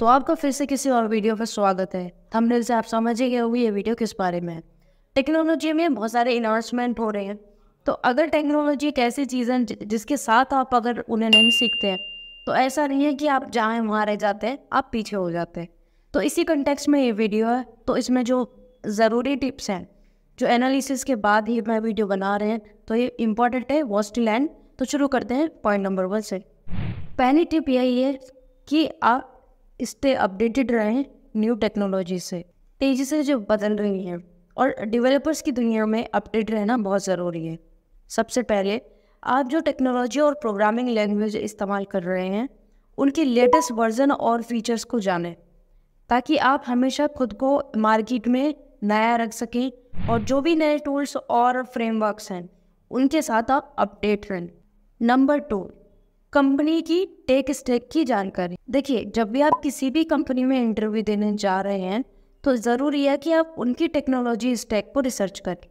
तो आपका फिर से किसी और वीडियो पर स्वागत है थंबनेल से आप समझ ही गए होगी ये वीडियो किस बारे में है टेक्नोलॉजी में बहुत सारे इन्वेस्टमेंट हो रहे हैं तो अगर टेक्नोलॉजी एक ऐसी चीज़ है जिसके साथ आप अगर उन्हें नहीं सीखते हैं तो ऐसा नहीं है कि आप जहाँ वहाँ रह जाते हैं आप पीछे हो जाते हैं तो इसी कंटेक्स में ये वीडियो है तो इसमें जो ज़रूरी टिप्स हैं जो एनालिसिस के बाद ही मैं वीडियो बना रहे हैं तो ये इम्पॉर्टेंट है वॉस्टिल लैंड तो शुरू करते हैं पॉइंट नंबर वन से पहली टिप यही है कि आप इससे अपडेटेड रहें न्यू टेक्नोलॉजी से तेज़ी से जो बदल रही हैं और डेवलपर्स की दुनिया में अपडेट रहना बहुत ज़रूरी है सबसे पहले आप जो टेक्नोलॉजी और प्रोग्रामिंग लैंग्वेज इस्तेमाल कर रहे हैं उनके लेटेस्ट वर्जन और फीचर्स को जानें ताकि आप हमेशा खुद को मार्केट में नया रख सकें और जो भी नए टूल्स और फ्रेमवर्क्स हैं उनके साथ आप अपडेट रहें नंबर टू कंपनी की टेक स्टेक की जानकारी देखिए जब भी आप किसी भी कंपनी में इंटरव्यू देने जा रहे हैं तो ज़रूरी है कि आप उनकी टेक्नोलॉजी स्टैक को रिसर्च करें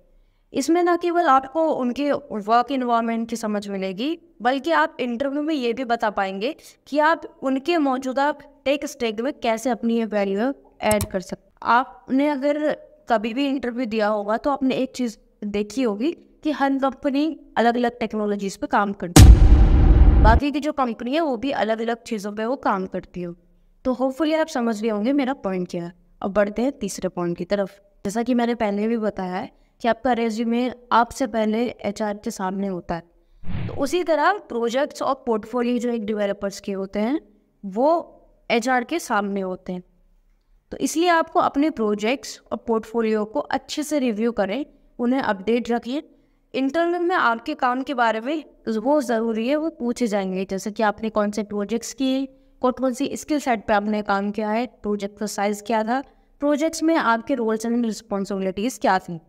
इसमें ना केवल आपको उनके वर्क इन्वायरमेंट की समझ मिलेगी बल्कि आप इंटरव्यू में ये भी बता पाएंगे कि आप उनके मौजूदा टेक स्टेक में कैसे अपनी वैल्यू ऐड कर सकते आपने अगर कभी भी इंटरव्यू दिया होगा तो आपने एक चीज़ देखी होगी कि हर कंपनी अलग अलग टेक्नोलॉजीज़ पर काम करती है बाकी की जो कंपनी है वो भी अलग अलग चीज़ों पे वो काम करती हो तो होपफुली आप समझ रहे होंगे मेरा पॉइंट क्या है अब बढ़ते हैं तीसरे पॉइंट की तरफ जैसा कि मैंने पहले भी बताया है कि आपका रेज्यूमे आपसे पहले एच के सामने होता है तो उसी तरह प्रोजेक्ट्स और पोर्टफोलियो जो एक डिवेलपर्स के होते हैं वो एच के सामने होते हैं तो इसलिए आपको अपने प्रोजेक्ट्स और पोर्टफोलियो को अच्छे से रिव्यू करें उन्हें अपडेट रखें इंटरनल में आपके काम के बारे में वो ज़रूरी है वो पूछे जाएंगे जैसे कि आपने कौन से प्रोजेक्ट्स किए कौन कौन सी स्किल सेट पे आपने काम किया है प्रोजेक्ट का साइज़ क्या था प्रोजेक्ट्स में आपके रोल्स एंड रिस्पॉन्सिबिलिटीज़ क्या थी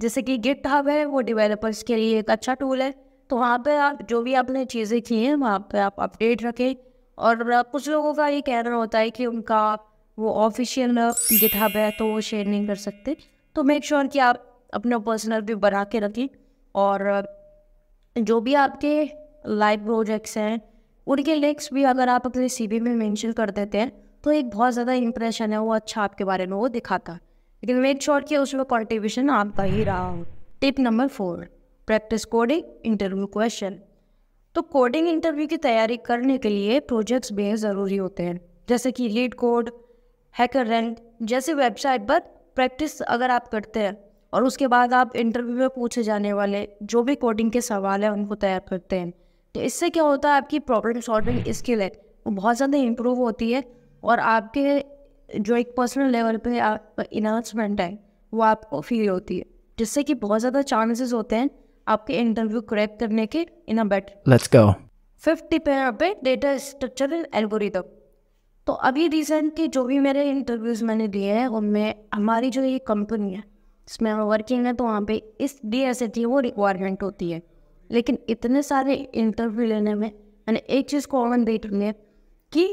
जैसे कि गिट हब है वो डिवेलपर्स के लिए एक अच्छा टूल है तो वहाँ पर आप जो भी आपने चीज़ें की हैं वहाँ पर आप अपडेट रखें और कुछ लोगों का ये कहना होता है कि उनका वो ऑफिशियल गिट हब है तो वो शेयर नहीं कर सकते तो मेक श्योर sure कि आप अपना पर्सनल भी बढ़ा के रखें और जो भी आपके लाइव प्रोजेक्ट्स हैं उनके लिंक्स भी अगर आप अपने सी में मैंशन कर देते हैं तो एक बहुत ज़्यादा इंप्रेशन है वो अच्छा आपके बारे में वो दिखाता है लेकिन मेक श्योर कि उसमें कॉन्ट्रीब्यूशन आपका ही रहा हो tip number four practice coding interview question तो कोडिंग इंटरव्यू की तैयारी करने के लिए प्रोजेक्ट्स बेहद ज़रूरी होते हैं जैसे कि लीड कोड हैकर रैंक जैसे वेबसाइट पर प्रैक्टिस अगर आप करते हैं और उसके बाद आप इंटरव्यू में पूछे जाने वाले जो भी कोडिंग के सवाल हैं उनको तैयार करते हैं तो इससे क्या होता है आपकी प्रॉब्लम सॉल्विंग स्किल है वो बहुत ज़्यादा इम्प्रूव होती है और आपके जो एक पर्सनल लेवल पर आप इन्हांसमेंट है वो आपको फील होती है जिससे कि बहुत ज़्यादा चांसेस होते हैं आपके इंटरव्यू क्रैक करने के in a better let's go fifth tip है यहाँ पे डेटा स्ट्रक्चर एल्गोरिदम तो अभी रिसेंट के जो भी मेरे इंटरव्यूज़ मैंने दिए हैं उनमें हमारी जो ये कंपनी है जिसमें हम वर्किंग है तो वहाँ पे इस डी एस ए वो रिक्वायरमेंट होती है लेकिन इतने सारे इंटरव्यू लेने में मैंने एक चीज़ कॉमन है कि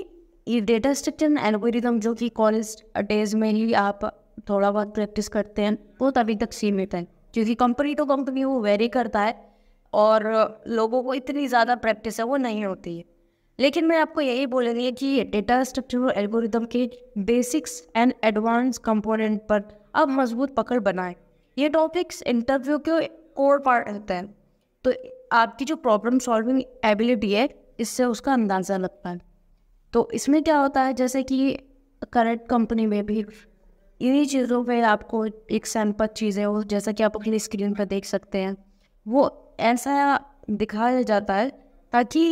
ये डेटा स्ट्रक्चर एल्गोरिदम जो कि कॉलेज डेज में ही आप थोड़ा बहुत प्रैक्टिस करते हैं वो तभी तक सीमित है क्योंकि कंपनी टू कंपनी वो वेरी करता है और लोगों को इतनी ज़्यादा प्रैक्टिस है वो नहीं होती है लेकिन मैं आपको यही बोल रही है कि डेटा स्ट्रक्चर और एल्गोरिदम के बेसिक्स एंड एडवांस कंपोनेंट पर अब मजबूत पकड़ बनाएं ये टॉपिक्स इंटरव्यू के कोर पार्ट होते हैं तो आपकी जो प्रॉब्लम सॉल्विंग एबिलिटी है इससे उसका अंदाज़ा लगता है तो इसमें क्या होता है जैसे कि करंट कंपनी में भी इन्हीं चीज़ों पे आपको एक सैम्पल चीज़ें हो जैसा कि आप अपनी स्क्रीन पर देख सकते हैं वो ऐसा दिखाया जाता है ताकि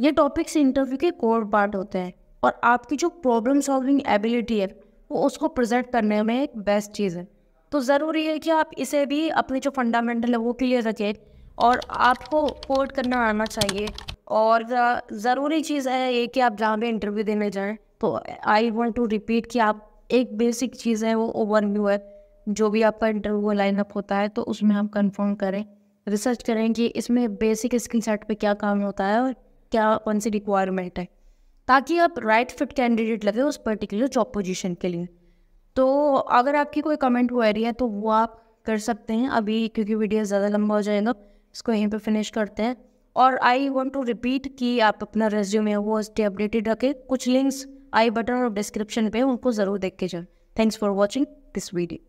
ये टॉपिक्स इंटरव्यू के कोर पार्ट होते हैं और आपकी जो प्रॉब्लम सॉल्विंग एबिलिटी है वो उसको प्रेजेंट करने में एक बेस्ट चीज़ है तो ज़रूरी है कि आप इसे भी अपने जो फंडामेंटल है वो क्लियर रखें और आपको कोड करना आना चाहिए और ज़रूरी चीज़ है ये कि आप जहाँ भी इंटरव्यू देने जाएँ तो आई वॉन्ट टू रिपीट कि आप एक बेसिक चीज़ है वो ओवरव्यू है जो भी आपका इंटरव्यू लाइनअप होता है तो उसमें आप कंफर्म करें रिसर्च करें कि इसमें बेसिक स्किल सेट पे क्या काम होता है और क्या कौन सी रिक्वायरमेंट है ताकि आप राइट फिट कैंडिडेट लगे उस पर्टिकुलर जॉब पोजीशन के लिए तो अगर आपकी कोई कमेंट रही है तो वो आप कर सकते हैं अभी क्योंकि वीडियो ज़्यादा लंबा हो जाएगा इसको यहीं पर फिनिश करते हैं और आई वॉन्ट टू रिपीट कि आप अपना रेज्यूम है वो स्टे अपडेटेड रखें कुछ लिंक्स आई बटन और डिस्क्रिप्शन पे उनको ज़रूर देख के जाए thanks for watching this video